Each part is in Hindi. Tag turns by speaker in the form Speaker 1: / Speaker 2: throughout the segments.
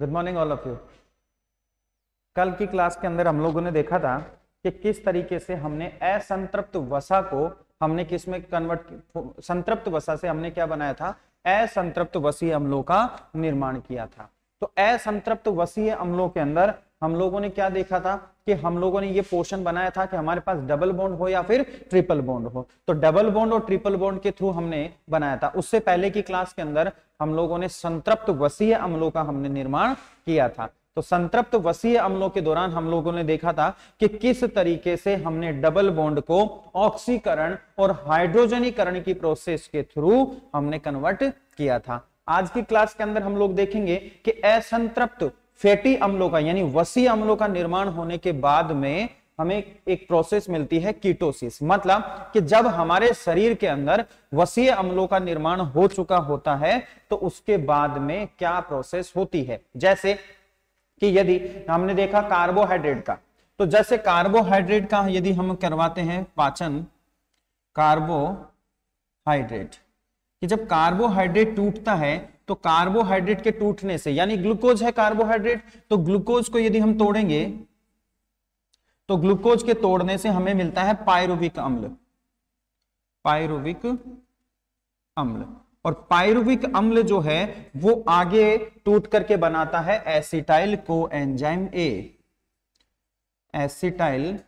Speaker 1: good morning all of you कल की क्लास के अंदर हम लोगों ने देखा था कि किस तरीके से हमने असंतृप्त वसा को हमने किस में कन्वर्ट संतृप्त वसा से हमने क्या बनाया था असंतृप्त वसीय अम्लों का निर्माण किया था तो असंतृप्त वसीय अम्लों के अंदर हम लोगों ने क्या देखा था कि हम लोगों ने ये पोर्शन बनाया था कि हमारे पास डबल बॉन्ड हो या फिर ट्रिपल बॉन्ड हो तो डबल बॉन्ड और ट्रिपल बॉन्ड के थ्रू हमने बनाया था उससे पहले की क्लास के अंदर हम लोगों ने संतृप्त वसीय अम्लों का हमने निर्माण किया था तो संतृप्त वसीय अम्लों के दौरान हम लोगों ने देखा था कि किस तरीके से हमने डबल बॉन्ड को ऑक्सीकरण और हाइड्रोजनीकरण की प्रोसेस के थ्रू हमने कन्वर्ट किया था आज की क्लास के अंदर हम लोग देखेंगे कि असंतृप्त फैटी अम्लों का यानी वसी अम्लों का निर्माण होने के बाद में हमें एक प्रोसेस मिलती है कीटोसिस मतलब कि जब हमारे शरीर के अंदर वसीय अम्लों का निर्माण हो चुका होता है तो उसके बाद में क्या प्रोसेस होती है जैसे कि यदि हमने देखा कार्बोहाइड्रेट का तो जैसे कार्बोहाइड्रेट का यदि हम करवाते हैं पाचन कार्बोहाइड्रेट कि जब कार्बोहाइड्रेट टूटता है तो कार्बोहाइड्रेट के टूटने से यानी ग्लूकोज है कार्बोहाइड्रेट तो ग्लूकोज को यदि हम तोड़ेंगे तो ग्लूकोज के तोड़ने से हमें मिलता है पायरुविक अम्ल पायरुविक अम्ल और पायरुविक अम्ल जो है वो आगे टूट करके बनाता है acetyl coenzyme A acetyl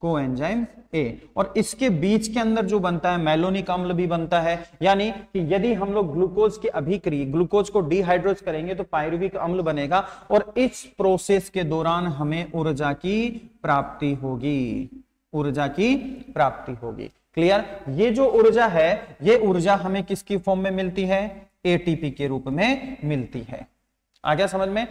Speaker 1: coenzyme A और इसके बीच के अंदर जो बनता है मेलोनिक अम्ल भी बनता है यानी कि यदि हम लोग ग्लूकोज की अभिक्रिय ग्लूकोज को डिहाइड्रोज करेंगे तो पायरुविक अम्ल बनेगा और इस प्रोसेस के दौरान हमें ऊर्जा की प्राप्ति होगी ऊर्जा की प्राप्ति होगी क्लियर ये जो ऊर्जा है ये ऊर्जा हमें किसकी फॉर्म में मिलती है एटीपी के रूप में मिलती है आ गया समझ में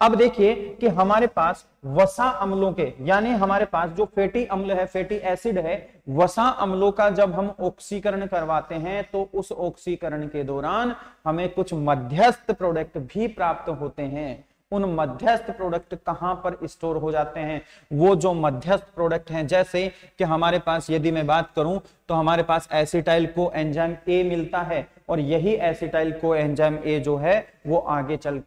Speaker 1: अब देखिए कि हमारे पास वसा अम्लों के यानी हमारे पास जो फेटी अम्ल है फैटी एसिड है वसा अम्लों का जब हम ऑक्सीकरण करवाते हैं तो उस ऑक्सीकरण के दौरान हमें कुछ मध्यस्थ प्रोडक्ट भी प्राप्त होते हैं उन मध्यस्थ प्रोडक्ट कहां पर स्टोर हो जाते हैं वो जो मध्यस्थ प्रोडक्ट हैं जैसे कि हमारे पास यदि मैं बात करूं तो हमारे पास एसिटाइल को एंजाइम ए मिलता है और यही एसिटाइल को एंजाइम ए जो है वो आगे चल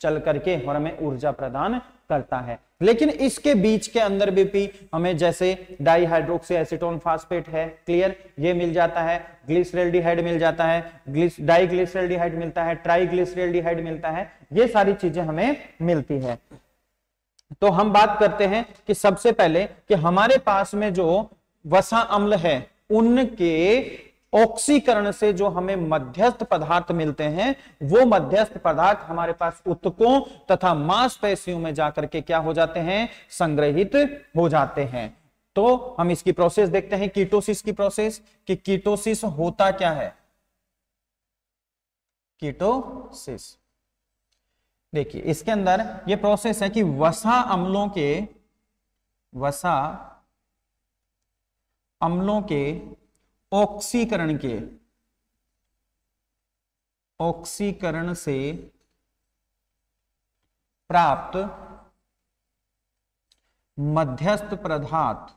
Speaker 1: चल करके और हमें ऊर्जा प्रदान करता है लेकिन इसके बीच के अंदर भी हमें जैसे डाईहाइड्रोक्सी एसिटोन फास्फेट है क्लियर ये मिल जाता है ग्लिसरल डिहाइड मिल जाता है डाईग्लिसरल डिहाइड मिलता है ट्राईग्लिसरल डिहाइड मिलता है ये सारी चीजें हमें मिलती है तो हम बात करते हैं कि सबसे पहले कि हमारे पास में जो वसा अम्ल है उनके ऑक्सीकरण से जो हमें मध्यस्थ पदार्थ मिलते हैं वो मध्यस्थ पदार्थ हमारे पास उत्तकों तथा मांसपेशियों में जाकर के क्या हो जाते हैं संग्रहित हो जाते हैं तो हम इसकी प्रोसेस देखते हैं कीटोसिस की प्रोसेस कि कीटोसिस होता क्या है कीटोसिस देखिए इसके अंदर ये प्रोसेस है कि वसा अम्लों के वसा अम्लों के ऑक्सीकरण के ऑक्सीकरण से प्राप्त मध्यस्थ पदार्थ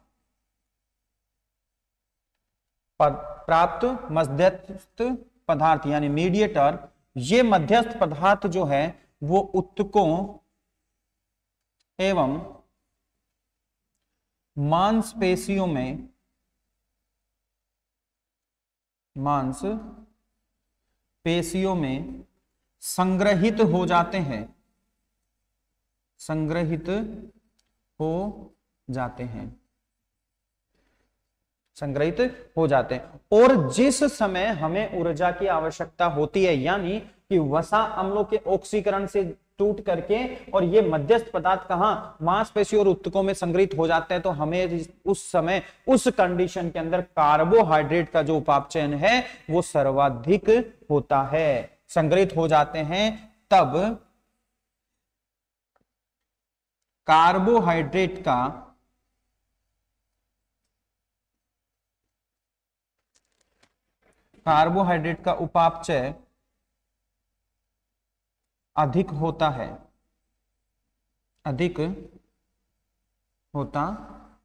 Speaker 1: प्राप्त मध्यस्थ पदार्थ यानी मीडिएटर ये मध्यस्थ पदार्थ जो है वो उत्तकों एवं मांसपेशियों में मांस पेशियों में संग्रहित हो जाते हैं संग्रहित हो जाते हैं संग्रहित हो जाते हैं और जिस समय हमें ऊर्जा की आवश्यकता होती है यानी कि वसा अम्लों के ऑक्सीकरण से टूट करके और ये मध्यस्थ पदार्थ कहा मांसपेशी और उत्तकों में संग्रहित हो जाता है तो हमें उस समय उस कंडीशन के अंदर कार्बोहाइड्रेट का जो उपापचयन है वो सर्वाधिक होता है संग्रहित हो जाते हैं तब कार्बोहाइड्रेट का कार्बोहाइड्रेट का उपापचय अधिक होता है अधिक होता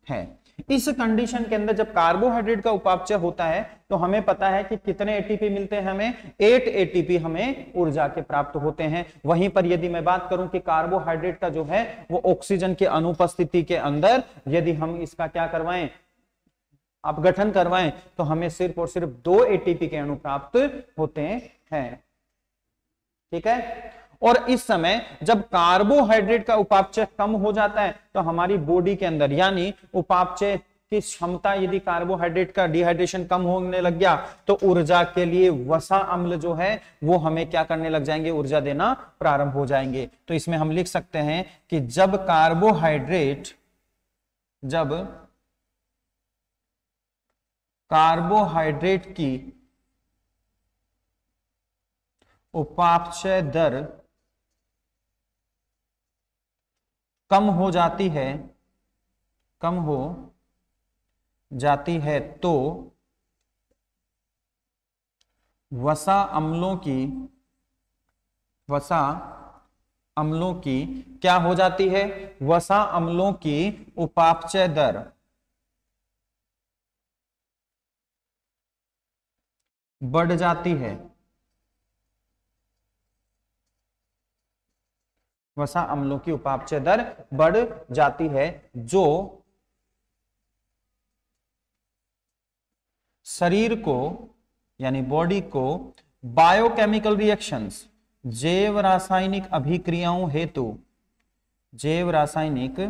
Speaker 1: है इस कंडीशन के अंदर जब कार्बोहाइड्रेट का उपापचय होता है तो हमें पता है कि कितने एटीपी मिलते हैं हमें एट एटीपी हमें ऊर्जा के प्राप्त होते हैं वहीं पर यदि मैं बात करूं कि कार्बोहाइड्रेट का जो है वो ऑक्सीजन की अनुपस्थिति के अंदर यदि हम इसका क्या करवाएं आप गठन करवाएं तो हमें सिर्फ और सिर्फ दो एटीपी के अणु प्राप्त होते हैं ठीक है और इस समय जब कार्बोहाइड्रेट का उपापचय कम हो जाता है तो हमारी बॉडी के अंदर यानी उपापचय की क्षमता यदि कार्बोहाइड्रेट का डिहाइड्रेशन कम होने लग गया तो ऊर्जा के लिए वसा अम्ल जो है वो हमें क्या करने लग जाएंगे ऊर्जा देना प्रारंभ हो जाएंगे तो इसमें हम लिख सकते हैं कि जब कार्बोहाइड्रेट जब कार्बोहाइड्रेट की उपापचय दर कम हो जाती है कम हो जाती है तो वसा अम्लों की वसा अम्लों की क्या हो जाती है वसा अम्लों की उपापचय दर बढ़ जाती है वसा अम्लों की उपापचय दर बढ़ जाती है जो शरीर को यानी बॉडी को बायोकेमिकल रिएक्शंस जैव रासायनिक अभिक्रियाओं हेतु जैव रासायनिक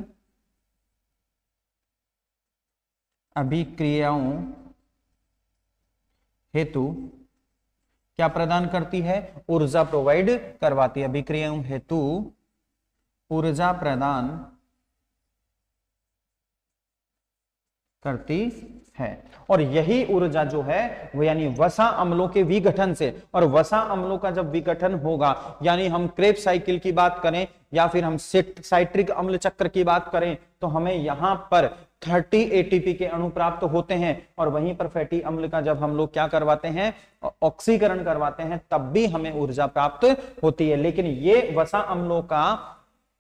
Speaker 1: अभिक्रियाओं हेतु क्या प्रदान करती है ऊर्जा प्रोवाइड करवाती है अभिक्रियाओं हेतु ऊर्जा प्रदान करती है और यही ऊर्जा जो है वो यानी वसा अम्लों के विघटन से और वसा अम्लों का जब विघटन होगा यानी हम क्रेप साइकिल की बात करें या फिर हम साइट्रिक अम्ल चक्र की बात करें तो हमें यहां पर 30 एटीपी के अणु प्राप्त होते हैं और वहीं पर फैटी अम्ल का जब हम लोग क्या करवाते हैं ऑक्सीकरण करवाते हैं तब भी हमें ऊर्जा प्राप्त होती है लेकिन ये वसा अम्लों का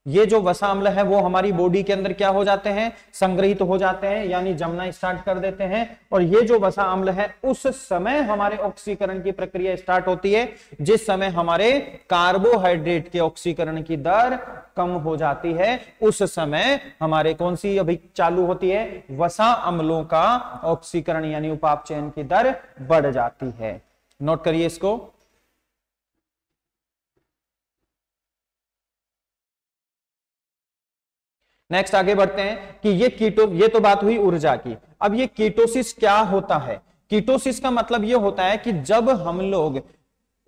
Speaker 1: ये जो वसा अम्ल है वो हमारी बॉडी के अंदर क्या हो जाते हैं संग्रहित हो जाते हैं यानी जमना स्टार्ट कर देते हैं और ये जो वसा अम्ल है उस समय हमारे ऑक्सीकरण की प्रक्रिया स्टार्ट होती है जिस समय हमारे कार्बोहाइड्रेट के ऑक्सीकरण की दर कम हो जाती है उस समय हमारे कौन सी अभी चालू होती है वसा अम्लों का ऑक्सीकरण यानी उपापचयन की दर बढ़ जाती है नोट करिए इसको नेक्स्ट आगे बढ़ते हैं कि ये कीटो ये तो बात हुई ऊर्जा की अब ये कीटोसिस क्या होता है कीटोसिस का मतलब ये होता है कि जब हम लोग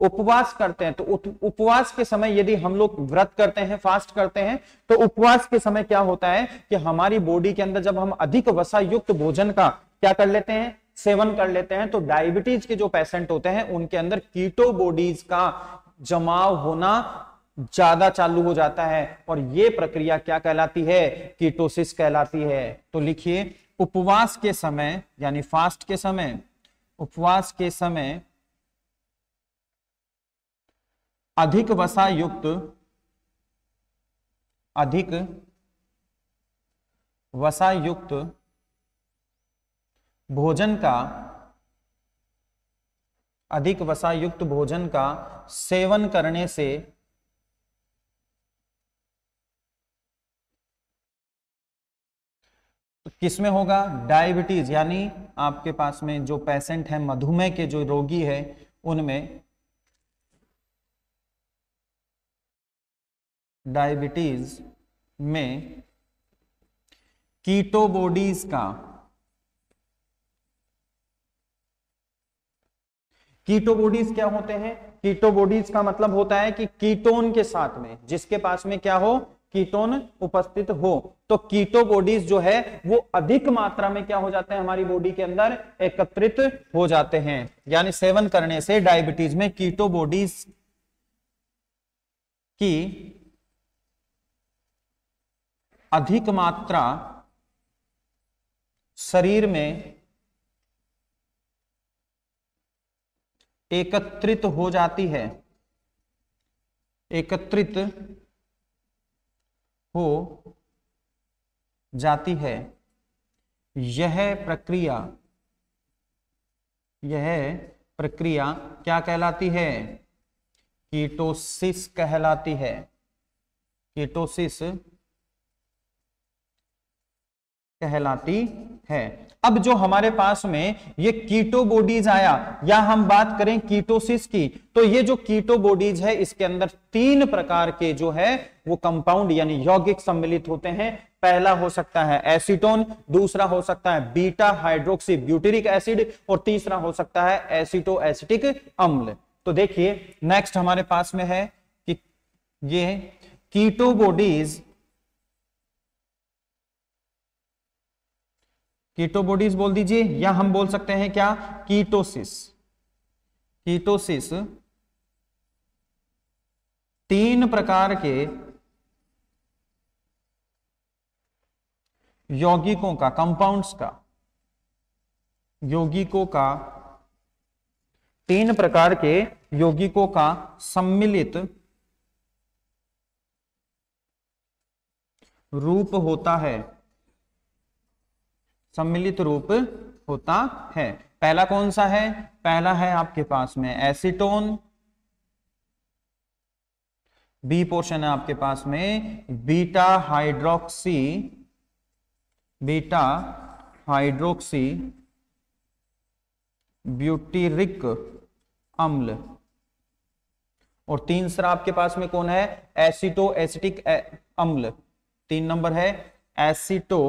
Speaker 1: उपवास करते हैं तो उपवास के समय यदि हम लोग व्रत करते हैं फास्ट करते हैं तो उपवास के समय क्या होता है कि हमारी बॉडी के अंदर जब हम अधिक वसा युक्त भोजन का क्या कर लेते हैं सेवन कर लेते हैं तो डायबिटीज के जो पेशेंट होते हैं उनके अंदर कीटो बॉडीज का जमाव होना ज्यादा चालू हो जाता है और ये प्रक्रिया क्या कहलाती है कीटोसिस कहलाती है तो लिखिए उपवास के समय यानी फास्ट के समय उपवास के समय अधिक वसा युक्त अधिक वसा युक्त भोजन का अधिक वसा युक्त भोजन का सेवन करने से किसमें होगा डायबिटीज यानी आपके पास में जो पेशेंट है मधुमेह के जो रोगी है उनमें डायबिटीज में कीटोबॉडीज का कीटोबॉडीज क्या होते हैं कीटोबॉडीज का मतलब होता है कि कीटोन के साथ में जिसके पास में क्या हो कीटोन उपस्थित हो तो कीटो बॉडीज जो है वो अधिक मात्रा में क्या हो जाते हैं हमारी बॉडी के अंदर एकत्रित हो जाते हैं यानी सेवन करने से डायबिटीज में कीटो बॉडीज की अधिक मात्रा शरीर में एकत्रित हो जाती है एकत्रित हो जाती है यह प्रक्रिया यह प्रक्रिया क्या कहलाती है कीटोसिस कहलाती है कीटोसिस कहलाती है अब जो हमारे पास में ये कीटो बॉडीज आया या हम बात करें कीटोसिस की तो ये जो कीटो बॉडीज है इसके अंदर तीन प्रकार के जो है वो कंपाउंड यानी यौगिक सम्मिलित होते हैं पहला हो सकता है एसीटोन दूसरा हो सकता है बीटा हाइड्रोक्सी ब्यूटेरिक एसिड और तीसरा हो सकता है एसिटो एसिटिक अम्ल तो देखिए नेक्स्ट हमारे पास में है कि ये कीटो बॉडीज कीटोबॉडीज बोल दीजिए या हम बोल सकते हैं क्या कीटोसिस कीटोसिस तीन प्रकार के यौगिकों का कंपाउंड्स का यौगिकों का तीन प्रकार के यौगिकों का सम्मिलित रूप होता है सम्मिलित रूप होता है पहला कौन सा है पहला है आपके पास में एसीटोन बी पोर्शन है आपके पास में beta hydroxy beta hydroxy butyric अम्ल और तीन सर आपके पास में कौन है एसिटो एसिटिक अम्ल तीन नंबर है एसिटो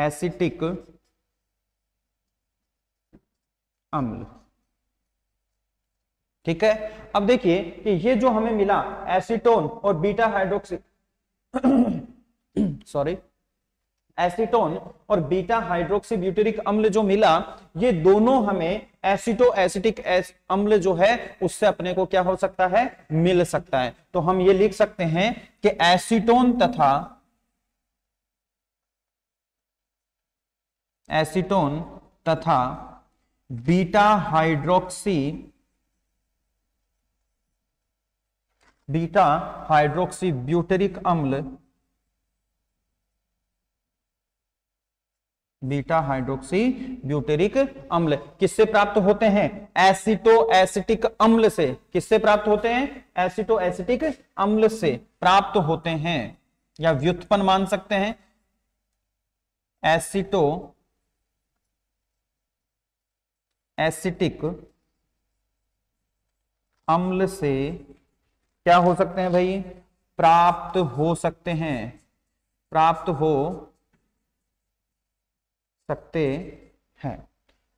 Speaker 1: एसिटिक अम्ल ठीक है अब देखिए कि ये जो हमें मिला एसीटोन और बीटा हाइड्रोक्सी सॉरी एसीटोन और बीटा हाइड्रोक्सी ब्यूटेरिक अम्ल जो मिला ये दोनों हमें एसिटो एसिटिक एस, अम्ल जो है उससे अपने को क्या हो सकता है मिल सकता है तो हम ये लिख सकते हैं कि एसीटोन तथा एसीटोन तथा beta hydroxy beta hydroxy butyric अम्ल बीटा हाइड्रोक्सी ब्यूटेरिक अम्ल किससे प्राप्त होते हैं एसिटो एसिटिक अम्ल से किससे प्राप्त होते हैं एसिटो एसिटिक अम्ल से प्राप्त होते हैं या व्युत्पन्न मान सकते हैं एसिटो एसिटिक अम्ल से क्या हो सकते हैं भाई प्राप्त हो सकते हैं प्राप्त हो सकते हैं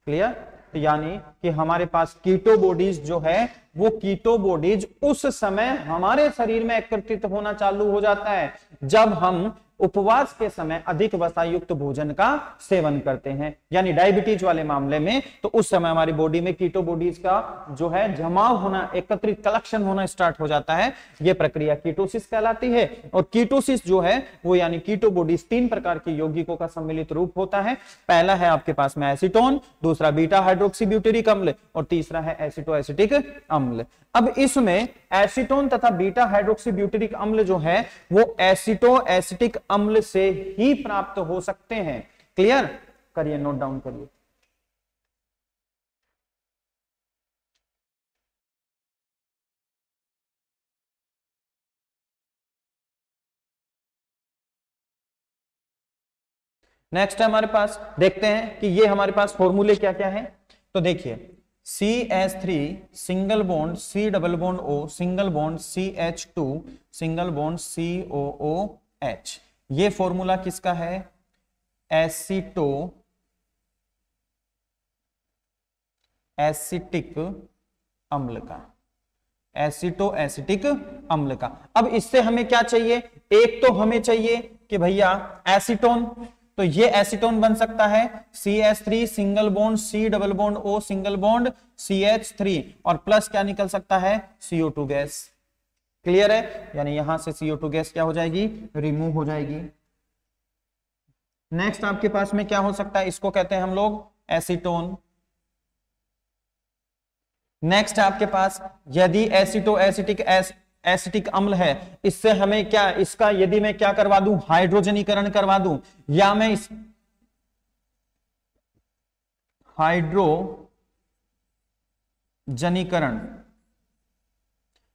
Speaker 1: क्लियर तो यानी कि हमारे पास कीटो बॉडीज जो है वो कीटो बॉडीज उस समय हमारे शरीर में एकत्रित होना चालू हो जाता है जब हम उपवास के समय अधिक वसा युक्त भोजन का सेवन करते हैं यानी डायबिटीज वाले मामले में तो उस समय हमारी बॉडी में कीटो बॉडीज का जो है जमाव होना एकत्रित कलेक्शन होना स्टार्ट हो जाता है यह प्रक्रिया कीटोसिस कहलाती है और कीटोसिस जो है वो यानी कीटो बॉडीज तीन प्रकार की यौगिकों का सम्मिलित रूप होता है पहला है आपके पास में एसिटोन दूसरा बीटा हाइड्रोक्सीब्यूटेरिक अम्ल और तीसरा है एसिटो एसिटिक अम्ल अब इसमें एसिटोन तथा बीटा हाइड्रोक्सीब्यूटेरिक अम्ल जो है वो एसिटो एसिटिक अम्ल से ही प्राप्त हो सकते हैं क्लियर करिए नोट डाउन करिए नेक्स्ट है हमारे पास देखते हैं कि ये हमारे पास फॉर्मूले क्या क्या है तो देखिए C H three single bond C double bond O single bond C H two single bond C O O H ये फॉर्मूला किसका है एसिटो एसिटिक अम्ल का एसिटो एसिटिक अम्ल का अब इससे हमें क्या चाहिए एक तो हमें चाहिए कि भैया एसिटोन तो ये एसिटोन बन सकता है C S three single bond C double bond O single bond C H three और प्लस क्या निकल सकता है सीओ टू गैस क्लियर है यानी यहां से सीओ टू गैस क्या हो जाएगी रिमूव हो जाएगी नेक्स्ट आपके पास में क्या हो सकता है इसको कहते हैं हम लोग एसीटोन नेक्स्ट आपके पास यदि एसिटो एसिटिक एस, एसिटिक अम्ल है इससे हमें क्या इसका यदि मैं क्या करवा दूं हाइड्रोजनीकरण करवा दूं या मैं इस हाइड्रोजनीकरण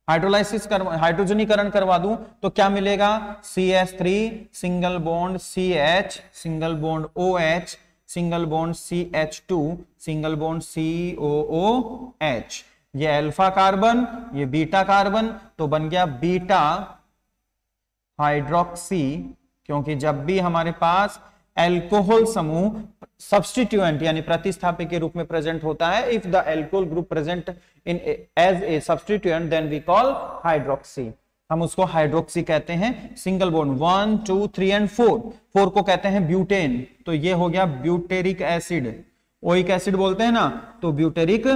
Speaker 1: हाइड्रोलाइसिस कर हाइड्रोजनीकरण करवा दूं तो क्या मिलेगा C S three single bond C H single bond O H single bond C H two single bond C O O H ये अल्फा कार्बन ये बीटा कार्बन तो बन गया बीटा हाइड्रोक्सी क्योंकि जब भी हमारे पास एल्कोहल समूह सब्सटीट्यूएंट यानी प्रतिस्थापी के रूप में प्रेजेंट होता है if the alcohol group present in as a substituent then we call hydroxy हम उसको हाइड्रोक्सी कहते हैं single bond one two three and four four को कहते हैं ब्यूटेन तो ये हो गया ब्यूटेरिक एसिड ओइक एसिड बोलते हैं ना तो ब्यूटेरिक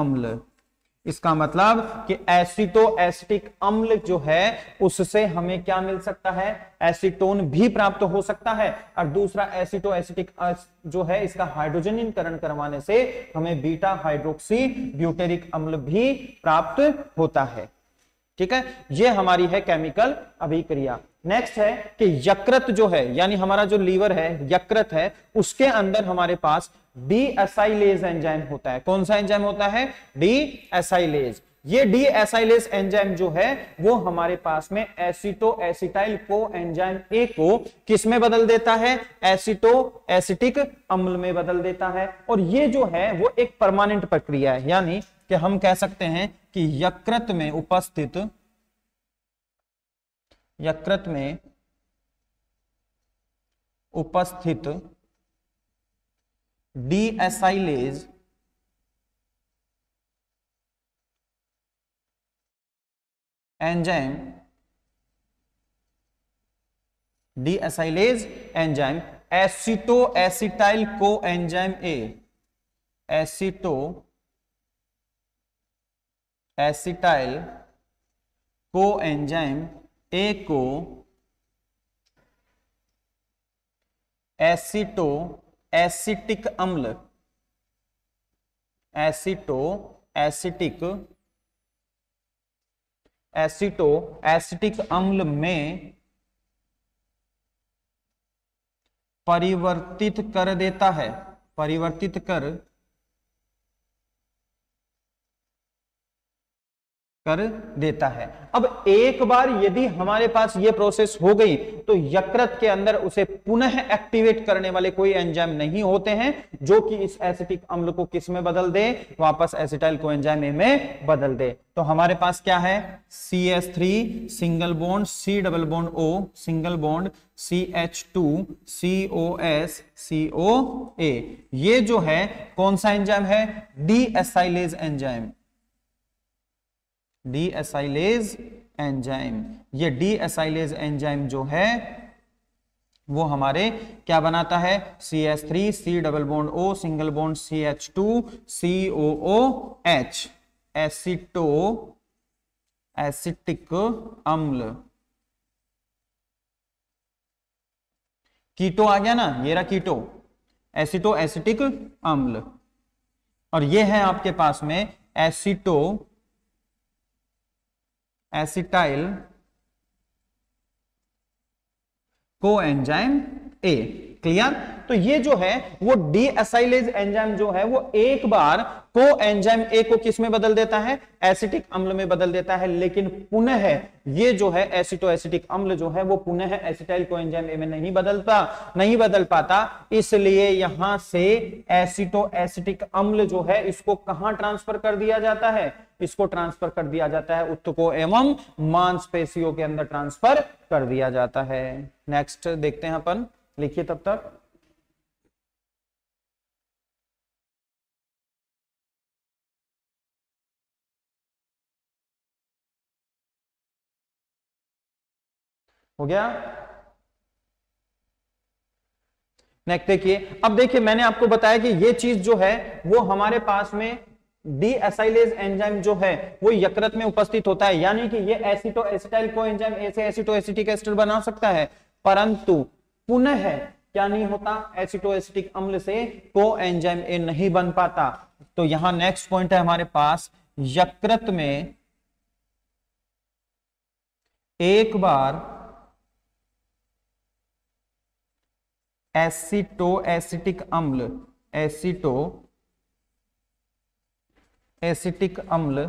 Speaker 1: अम्ल इसका मतलब कि एसिटो एसिटिक अम्ल जो है उससे हमें क्या मिल सकता है एसिटोन भी प्राप्त हो सकता है और दूसरा एसिटो एसिटिक जो है इसका हाइड्रोजनकरण करवाने से हमें बीटा हाइड्रोक्सी ब्यूटेरिक अम्ल भी प्राप्त होता है ठीक है ये हमारी है केमिकल अभिक्रिया नेक्स्ट है कि यकृत जो है यानी हमारा जो लीवर है यकृत है उसके अंदर हमारे पास डी एसाइलेज एंजाइम होता है कौन सा एंजाइम होता है डी एसाइलेज ये डी एसाइलेज एंजाइम जो है वो हमारे पास में aceto acetyl coenzyme A को किस में बदल देता है एसिटो एसिटिक अम्ल में बदल देता है और ये जो है वो एक परमानेंट प्रक्रिया है यानी कि हम कह सकते हैं कि यकृत में उपस्थित यकृत में उपस्थित deacylase enzyme deacylase enzyme aceto acetyl coenzyme A aceto acetyl coenzyme A को एसिटो एसिटिक अम्ल एसिटो एसिटिक एसिटो एसिटिक अम्ल में परिवर्तित कर देता है परिवर्तित कर कर देता है अब एक बार यदि हमारे पास ये प्रोसेस हो गई तो यकृत के अंदर उसे पुनः एक्टिवेट करने वाले कोई एंजाइम नहीं होते हैं जो कि इस एसिटिक अम्ल को किस में बदल दे वापस एसिटाइल को एंजाइम में बदल दे तो हमारे पास क्या है C S three single bond C double bond O single bond C H two C O S C O A ये जो है कौन सा एंजाइम है deacylase enzyme deacylase enzyme e ये डी एसाइलेज एंजाइम जो है वो हमारे क्या बनाता है C H three C double bond O single bond C H two C O O H aceto acetic अम्ल कीटो आ गया ना ये रहा कीटो एसिटो एसिटिक अम्ल और ये है आपके पास में aceto acetyl coenzyme A clear तो ये जो है वो डी एसाइलेज एंजाइम जो है वो एक बार को एंजाइम ए को किस में बदल देता है एसिटिक अम्ल में बदल देता है लेकिन पुनः ये जो है एसिटो एसिटिक अम्ल जो है वो पुनः एसिटाइल को एंजाइम ए में नहीं बदलता नहीं बदल पाता इसलिए यहां से एसिटो एसिटिक अम्ल जो है इसको कहां ट्रांसफर कर दिया जाता है इसको ट्रांसफर कर दिया जाता है उत्तको एवं मांसपेशियों के अंदर ट्रांसफर कर दिया जाता है नेक्स्ट देखते हैं अपन लिखिए तब तक हो गया नेक्स्ट देखिए अब देखिए मैंने आपको बताया कि ये चीज जो है वो हमारे पास में डी एसाइलेज एंजाइम जो है वो यकृत में उपस्थित होता है यानी कि ये एसिटो एसिटाइल को एंजाइम ऐसे एसिटो एसिटिक एस्टर बना सकता है परंतु पुनः क्या नहीं होता एसिटोएसिटिक अम्ल से को एंजाइम ए नहीं बन पाता तो यहां नेक्स्ट पॉइंट है हमारे पास यकृत में एक बार एसिटोएसिटिक अम्ल एसिटो एसिटिक अम्ल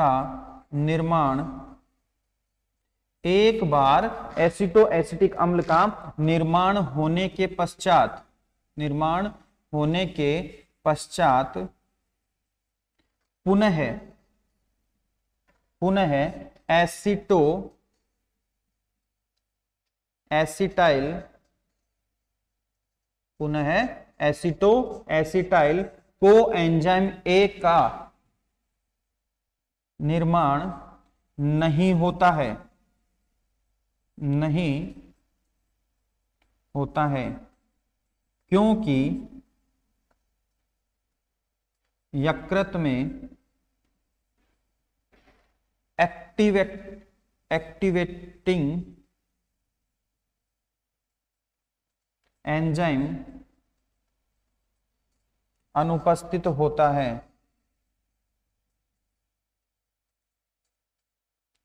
Speaker 1: का निर्माण एक बार एसिटो एसिटिक अम्ल का निर्माण होने के पश्चात निर्माण होने के पश्चात पुनः पुनः एसिटो एसिटाइल पुनः एसिटो एसिटाइल को एंजाइम ए का निर्माण नहीं होता है नहीं होता है क्योंकि यकृत में एक्टिवेट एक्टिवेटिंग एंजाइम अनुपस्थित होता है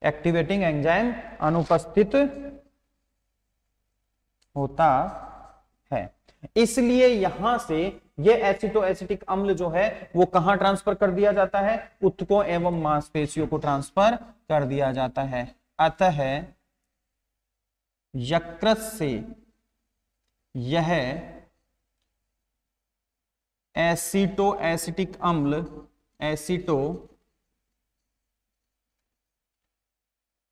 Speaker 1: एक्टिवेटिंग एंजाइम अनुपस्थित होता है इसलिए यहां से यह एसिटो एसिटिक अम्ल जो है वो कहां ट्रांसफर कर दिया जाता है उत्कों एवं मांसपेशियों को ट्रांसफर कर दिया जाता है अतः यकृत से यह एसिटो एसिटिक अम्ल एसिटो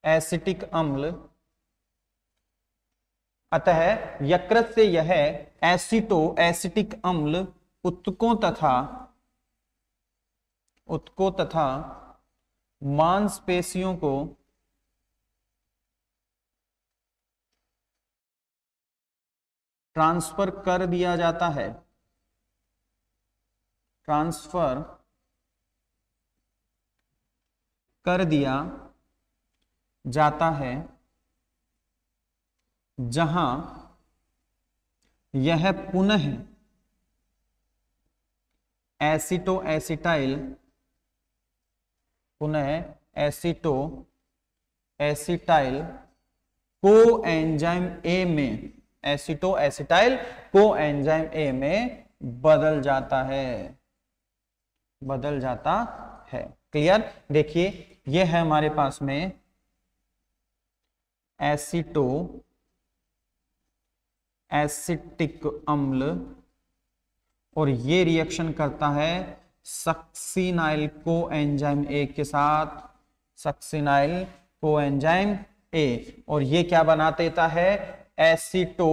Speaker 1: एसिटिक अम्ल अतः यकृत से यह एसिटो एसिटिक अम्ल उत्कों तथा उत्कों तथा मांसपेशियों को ट्रांसफर कर दिया जाता है ट्रांसफर कर दिया जाता है जहां यह पुनः एसिटो एसिटाइल पुनः एसिटो एसिटाइल को एंजाइम ए में एसिटो एसिटाइल को एंजाइम ए में बदल जाता है बदल जाता है क्लियर देखिए यह है हमारे पास में एसिटो एसिटिक अम्ल और ये रिएक्शन करता है सक्सीनाइल को एंजाइम ए के साथ सक्सीनाइल को एंजाइम ए और ये क्या बना देता है एसिटो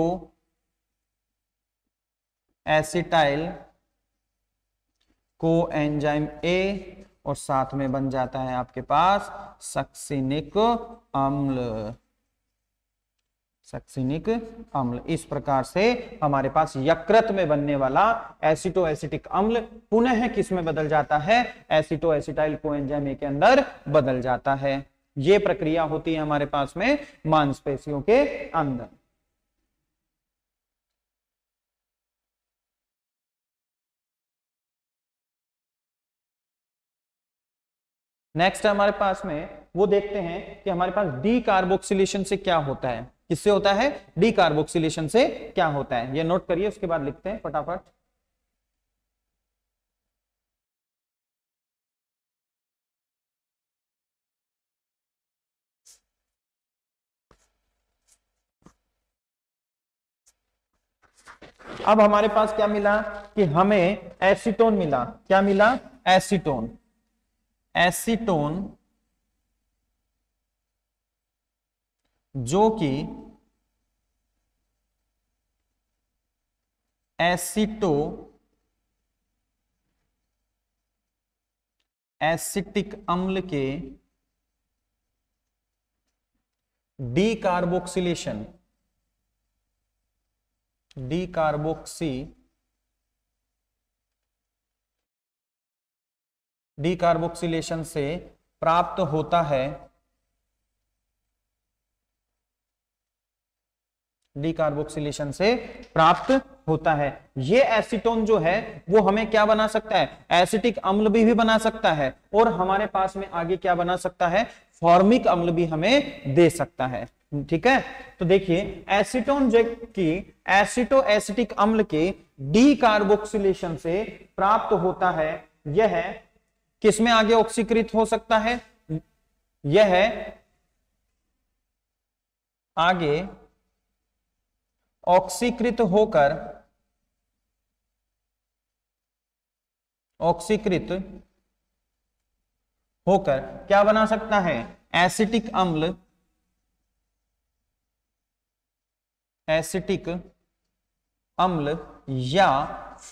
Speaker 1: एसिटाइल को एंजाइम ए और साथ में बन जाता है आपके पास सक्सिनिक अम्ल सक्सिनिक अम्ल इस प्रकार से हमारे पास यकृत में बनने वाला एसिटो एसिटिक अम्ल पुनः किस में बदल जाता है एसिटो एसिटाइल को के अंदर बदल जाता है ये प्रक्रिया होती है हमारे पास में मांसपेशियों के अंदर नेक्स्ट हमारे पास में वो देखते हैं कि हमारे पास डी कार्बोक्सिलेशन से क्या होता है किससे होता है डी डीकार्बोक्सिलेशन से क्या होता है ये नोट करिए उसके बाद लिखते हैं फटाफट अब हमारे पास क्या मिला कि हमें एसीटोन मिला क्या मिला एसीटोन एसीटोन जो कि एसिटो एसिटिक अम्ल के कार्बोक्सी डी कार्बोक्सिलेशन से प्राप्त होता है डीकार्बोक्सिलेशन से प्राप्त होता है ये एसिटोन जो है वो हमें क्या बना सकता है एसिटिक अम्ल भी, भी बना सकता है और हमारे पास में आगे क्या बना सकता है फॉर्मिक अम्ल भी हमें दे सकता है ठीक है तो देखिए एसिटोन जो की एसिटो एसिटिक अम्ल के डीकार्बोक्सिलेशन से प्राप्त होता है यह किसमें आगे ऑक्सीकृत हो सकता है यह आगे ऑक्सीकृत होकर ऑक्सीकृत होकर क्या बना सकता है एसिटिक अम्ल एसिटिक अम्ल या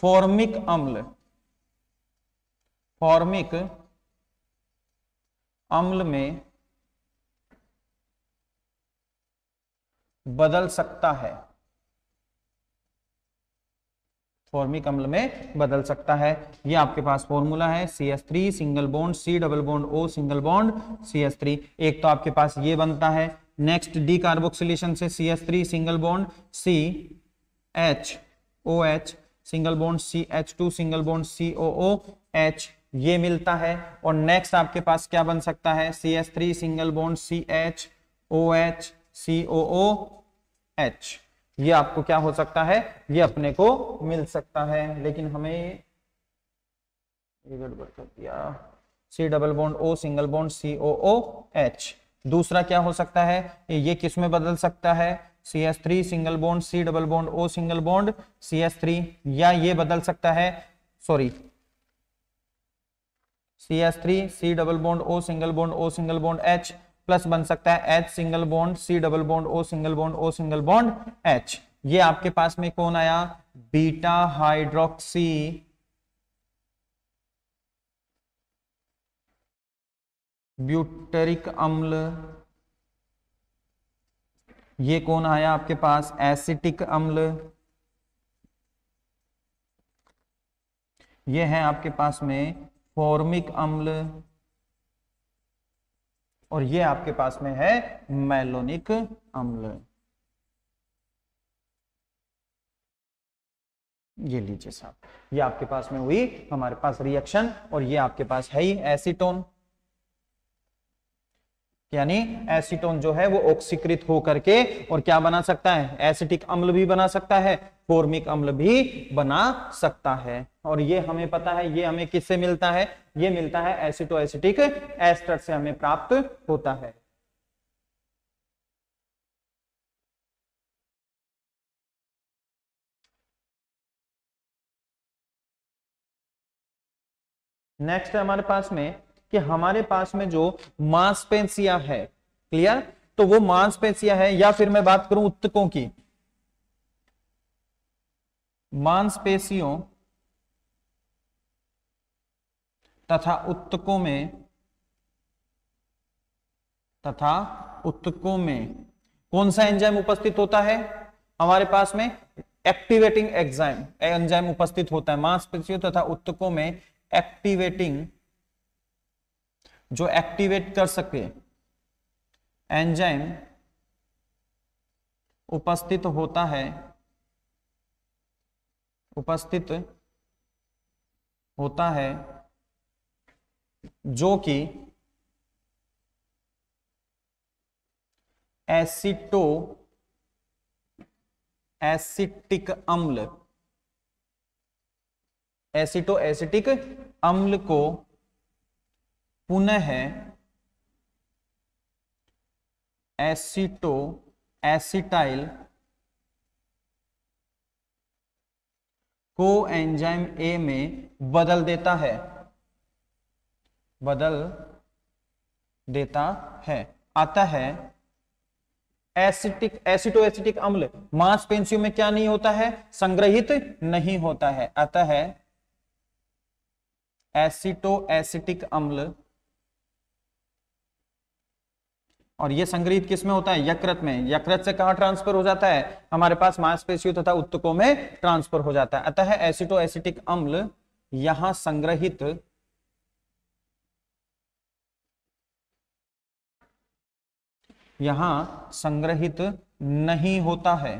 Speaker 1: फॉर्मिक अम्ल फॉर्मिक अम्ल में बदल सकता है फॉर्मिक अम्ल में बदल सकता है ये आपके पास फॉर्मूला है C S three single bond C double bond O single bond C S three एक तो आपके पास ये बनता है नेक्स्ट डी कार्बोक्सिलेशन से C S three single bond C H O H single bond C H two single bond C O O H ये मिलता है और नेक्स्ट आपके पास क्या बन सकता है C S three single bond C H O H C O O H ये आपको क्या हो सकता है ये अपने को मिल सकता है लेकिन हमें ये गड़बड़ कर दिया C double bond O single bond C O O H दूसरा क्या हो सकता है ये किस में बदल सकता है C S three single bond C double bond O single bond C S three या ये बदल सकता है sorry C S three C double bond O single bond O single bond H plus बन सकता है H single bond C double bond O single bond O single bond H ये आपके पास में कौन आया बीटा हाइड्रोक्सी ब्यूटरिक अम्ल ये कौन आया आपके पास एसिटिक अम्ल ये है आपके पास में फॉर्मिक अम्ल और ये आपके पास में है मैलोनिक अम्ल ये लीजिए साहब ये आपके पास में हुई हमारे पास रिएक्शन और ये आपके पास है ही एसीटोन यानी एसीटोन जो है वो ऑक्सीकृत होकर के और क्या बना सकता है एसिटिक अम्ल भी बना सकता है फॉर्मिक अम्ल भी बना सकता है और ये हमें पता है ये हमें किससे मिलता है ये मिलता है एसिटो एसिटिक एस्टर से हमें प्राप्त होता है नेक्स्ट है हमारे पास में कि हमारे पास में जो मांसपेशिया है क्लियर तो वो मांसपेशिया है या फिर मैं बात करूं उत्तकों की मांसपेशियों तथा उत्तकों में तथा उत्तकों में कौन सा एंजाइम उपस्थित होता है हमारे पास में एक्टिवेटिंग एंजाइम एंजाइम उपस्थित होता है मांसपेशियों तथा उत्तकों में एक्टिवेटिंग जो एक्टिवेट कर सके एंजाइम उपस्थित होता है उपस्थित होता है जो कि एसिटो एसिटिक अम्ल एसिटो एसिटिक अम्ल को पुनः एसिटो एसिटाइल को एंजाइम ए में बदल देता है बदल देता है आता है एसिटिक एसिटो एसिटिक अम्ल मांसपेशियों में क्या नहीं होता है संग्रहित नहीं होता है आता है एसिटो एसिटिक अम्ल और ये संग्रहित किस में होता है यकृत में यकृत से कहा ट्रांसफर हो जाता है हमारे पास मांसपेशियों तथा उत्तकों में ट्रांसफर हो जाता है अतः एसिटो एसिटिक अम्ल यहां संग्रहित यहां संग्रहित नहीं होता है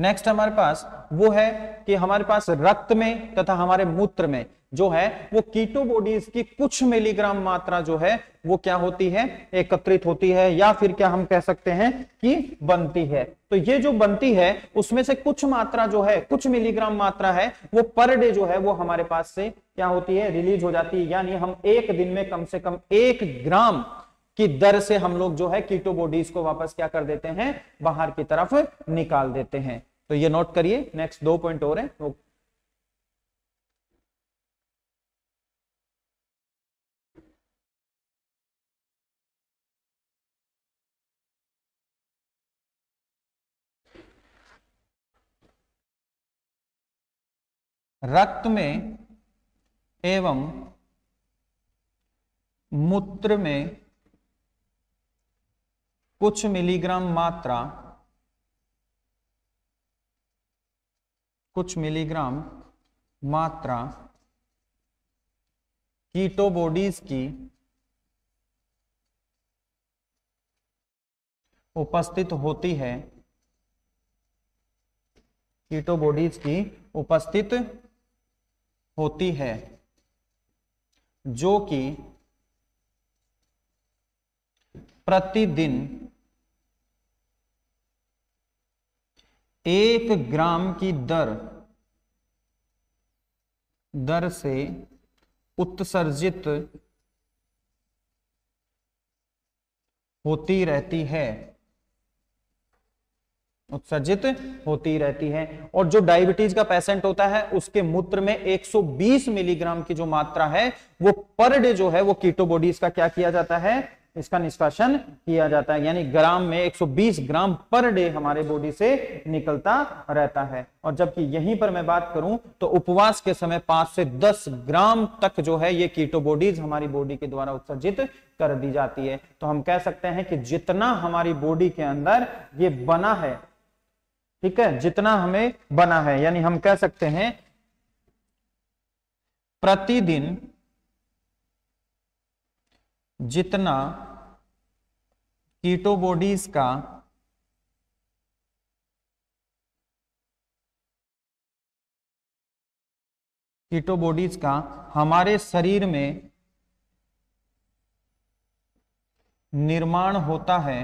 Speaker 1: नेक्स्ट हमारे पास वो है कि हमारे पास रक्त में तथा हमारे मूत्र में जो है वो कीटोबॉडीज की कुछ मिलीग्राम मात्रा जो है वो क्या होती है एकत्रित होती है या फिर क्या हम कह सकते हैं कि बनती है तो ये जो बनती है उसमें से कुछ मात्रा जो है कुछ मिलीग्राम मात्रा है वो पर डे जो है वो हमारे पास से क्या होती है रिलीज हो जाती है यानी हम एक दिन में कम से कम एक ग्राम की दर से हम लोग जो है कीटोबॉडीज को वापस क्या कर देते हैं बाहर की तरफ निकाल देते हैं तो ये नोट करिए नेक्स्ट दो पॉइंट और है रक्त में एवं मूत्र में कुछ मिलीग्राम मात्रा कुछ मिलीग्राम मात्रा कीटो बॉडीज की उपस्थित होती है कीटो बॉडीज की उपस्थित होती है जो कि प्रतिदिन एक ग्राम की दर दर से उत्सर्जित होती रहती है उत्सर्जित होती रहती है और जो डायबिटीज का पेशेंट होता है उसके मूत्र में 120 मिलीग्राम की जो मात्रा है वो पर डे जो है वो कीटोबॉडीज का क्या किया जाता है इसका निष्कासन किया जाता है यानी ग्राम में 120 ग्राम पर डे हमारे बॉडी से निकलता रहता है और जबकि यहीं पर मैं बात करूं तो उपवास के समय 5 से 10 ग्राम तक जो है ये कीटोबॉडीज हमारी बॉडी के द्वारा उत्सर्जित कर दी जाती है तो हम कह सकते हैं कि जितना हमारी बॉडी के अंदर ये बना है ठीक है जितना हमें बना है यानी हम कह सकते हैं प्रतिदिन जितना कीटोबॉडीज का कीटोबॉडीज का हमारे शरीर में निर्माण होता है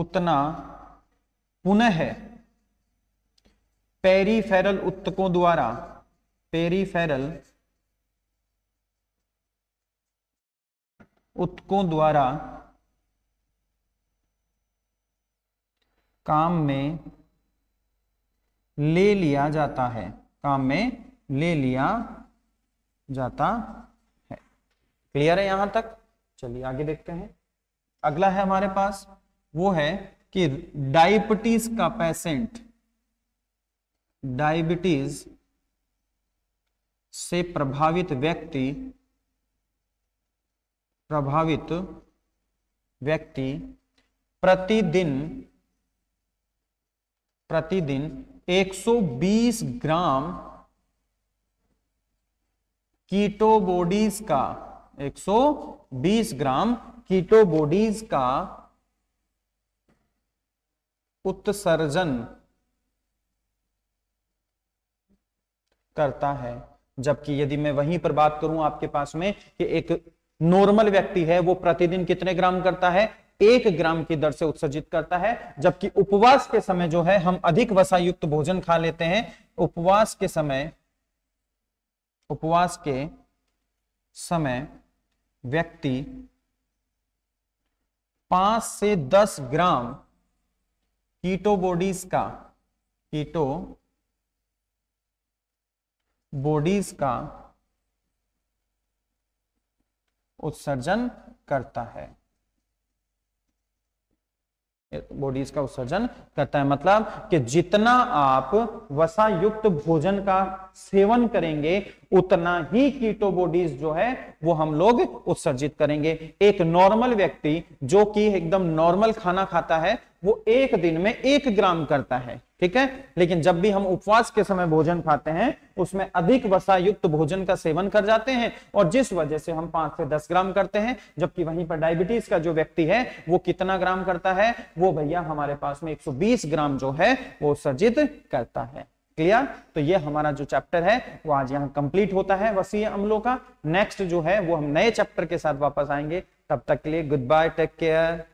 Speaker 1: उतना पुनः पेरीफेरल उत्तकों द्वारा पेरीफेरल उत्तकों द्वारा काम में ले लिया जाता है काम में ले लिया जाता है क्लियर है यहां तक चलिए आगे देखते हैं अगला है हमारे पास वो है कि डायबिटीज का पेशेंट डायबिटीज से प्रभावित व्यक्ति प्रभावित व्यक्ति प्रतिदिन प्रतिदिन 120 ग्राम कीटोबोडीज का 120 ग्राम कीटोबोडीज का उत्सर्जन करता है जबकि यदि मैं वहीं पर बात करूं आपके पास में कि एक नॉर्मल व्यक्ति है वो प्रतिदिन कितने ग्राम करता है एक ग्राम की दर से उत्सर्जित करता है जबकि उपवास के समय जो है हम अधिक वसायुक्त भोजन खा लेते हैं उपवास के समय उपवास के समय व्यक्ति पांच से दस ग्राम कीटो बॉडीज का कीटो बॉडीज का उत्सर्जन करता है बॉडीज का उत्सर्जन करता है मतलब कि जितना आप वसा युक्त भोजन का सेवन करेंगे उतना ही कीटो बॉडीज जो है वो हम लोग उत्सर्जित करेंगे एक नॉर्मल व्यक्ति जो कि एकदम नॉर्मल खाना खाता है वो एक दिन में एक ग्राम करता है ठीक है लेकिन जब भी हम उपवास के समय भोजन खाते हैं उसमें अधिक वसा युक्त भोजन का सेवन कर जाते हैं और जिस वजह से हम पांच से दस ग्राम करते हैं जबकि वहीं पर डायबिटीज का जो व्यक्ति है वो कितना ग्राम करता है वो भैया हमारे पास में 120 ग्राम जो है वो सर्जित करता है क्लियर तो ये हमारा जो चैप्टर है वो आज यहाँ कंप्लीट होता है वसीय अमलों का नेक्स्ट जो है वो हम नए चैप्टर के साथ वापस आएंगे तब तक के लिए गुड बाय टेक केयर